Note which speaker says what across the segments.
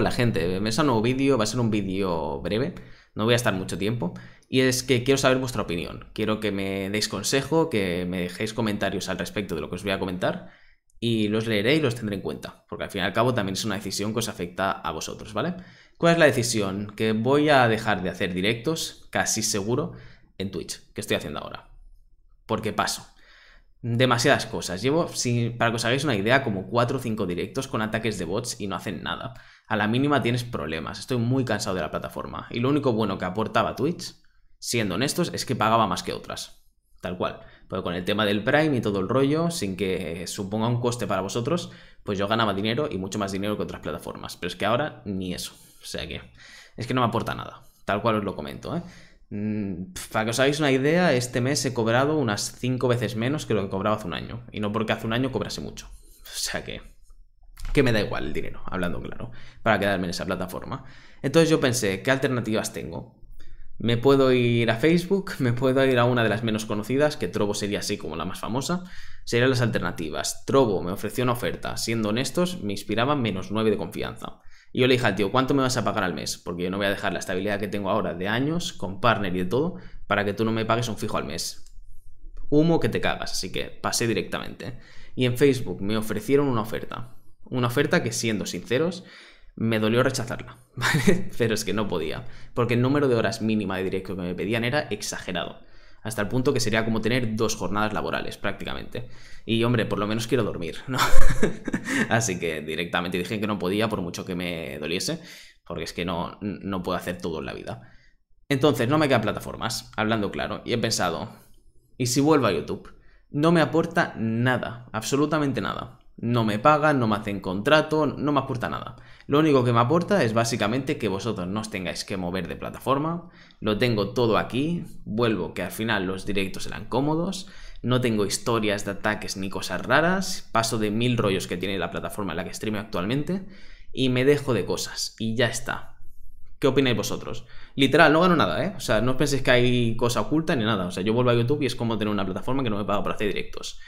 Speaker 1: la gente. Es un nuevo vídeo, va a ser un vídeo breve, no voy a estar mucho tiempo. Y es que quiero saber vuestra opinión. Quiero que me deis consejo, que me dejéis comentarios al respecto de lo que os voy a comentar. Y los leeré y los tendré en cuenta, porque al fin y al cabo también es una decisión que os afecta a vosotros, ¿vale? ¿Cuál es la decisión? Que voy a dejar de hacer directos, casi seguro, en Twitch, que estoy haciendo ahora. Porque paso, demasiadas cosas. Llevo, para que os hagáis una idea, como 4 o 5 directos con ataques de bots y no hacen nada. A la mínima tienes problemas. Estoy muy cansado de la plataforma. Y lo único bueno que aportaba Twitch, siendo honestos, es que pagaba más que otras. Tal cual. Pero con el tema del Prime y todo el rollo, sin que suponga un coste para vosotros, pues yo ganaba dinero y mucho más dinero que otras plataformas. Pero es que ahora ni eso. O sea que es que no me aporta nada. Tal cual os lo comento. ¿eh? Mm, para que os hagáis una idea, este mes he cobrado unas 5 veces menos que lo que cobraba hace un año. Y no porque hace un año cobrase mucho. O sea que. Que me da igual el dinero, hablando claro, para quedarme en esa plataforma. Entonces yo pensé, ¿qué alternativas tengo? Me puedo ir a Facebook, me puedo ir a una de las menos conocidas, que Trobo sería así como la más famosa. Serían las alternativas. Trobo me ofreció una oferta. Siendo honestos, me inspiraba menos 9 de confianza. Y yo le dije al tío, ¿cuánto me vas a pagar al mes? Porque yo no voy a dejar la estabilidad que tengo ahora de años, con partner y de todo, para que tú no me pagues un fijo al mes. Humo que te cagas, así que pasé directamente. Y en Facebook me ofrecieron una oferta. Una oferta que, siendo sinceros, me dolió rechazarla, ¿vale? Pero es que no podía, porque el número de horas mínima de directo que me pedían era exagerado hasta el punto que sería como tener dos jornadas laborales prácticamente. Y hombre, por lo menos quiero dormir, ¿no? Así que directamente dije que no podía por mucho que me doliese, porque es que no, no puedo hacer todo en la vida. Entonces, no me quedan plataformas, hablando claro, y he pensado, ¿y si vuelvo a YouTube? No me aporta nada, absolutamente nada. No me pagan, no me hacen contrato, no me aporta nada. Lo único que me aporta es básicamente que vosotros no os tengáis que mover de plataforma. Lo tengo todo aquí. Vuelvo que al final los directos eran cómodos. No tengo historias de ataques ni cosas raras. Paso de mil rollos que tiene la plataforma en la que streame actualmente. Y me dejo de cosas. Y ya está. ¿Qué opináis vosotros? Literal, no gano nada, ¿eh? O sea, no os penséis que hay cosa oculta ni nada. O sea, yo vuelvo a YouTube y es como tener una plataforma que no me paga para hacer directos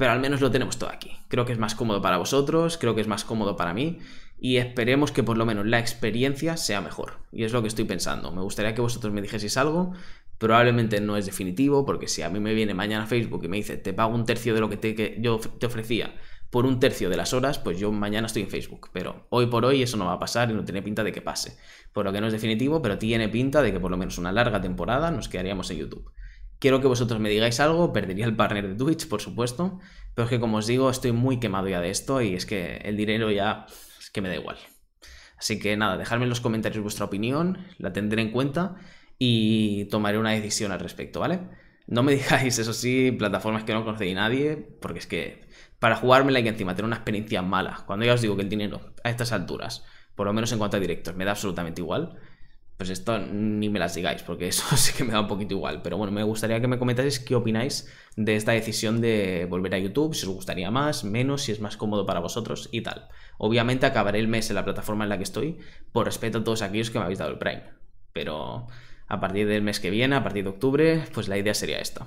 Speaker 1: pero al menos lo tenemos todo aquí. Creo que es más cómodo para vosotros, creo que es más cómodo para mí y esperemos que por lo menos la experiencia sea mejor. Y es lo que estoy pensando. Me gustaría que vosotros me dijeseis algo. Probablemente no es definitivo porque si a mí me viene mañana Facebook y me dice te pago un tercio de lo que, que yo te ofrecía por un tercio de las horas, pues yo mañana estoy en Facebook. Pero hoy por hoy eso no va a pasar y no tiene pinta de que pase. Por lo que no es definitivo, pero tiene pinta de que por lo menos una larga temporada nos quedaríamos en YouTube. Quiero que vosotros me digáis algo, perdería el partner de Twitch, por supuesto, pero es que como os digo, estoy muy quemado ya de esto y es que el dinero ya es que me da igual. Así que nada, dejadme en los comentarios vuestra opinión, la tendré en cuenta y tomaré una decisión al respecto, ¿vale? No me digáis, eso sí, plataformas que no conocéis nadie, porque es que para jugármela hay que encima tener una experiencia mala. Cuando ya os digo que el dinero a estas alturas, por lo menos en cuanto a directos, me da absolutamente igual pues esto ni me las digáis, porque eso sí que me da un poquito igual. Pero bueno, me gustaría que me comentáis qué opináis de esta decisión de volver a YouTube, si os gustaría más, menos, si es más cómodo para vosotros y tal. Obviamente acabaré el mes en la plataforma en la que estoy, por respeto a todos aquellos que me habéis dado el Prime. Pero a partir del mes que viene, a partir de octubre, pues la idea sería esta.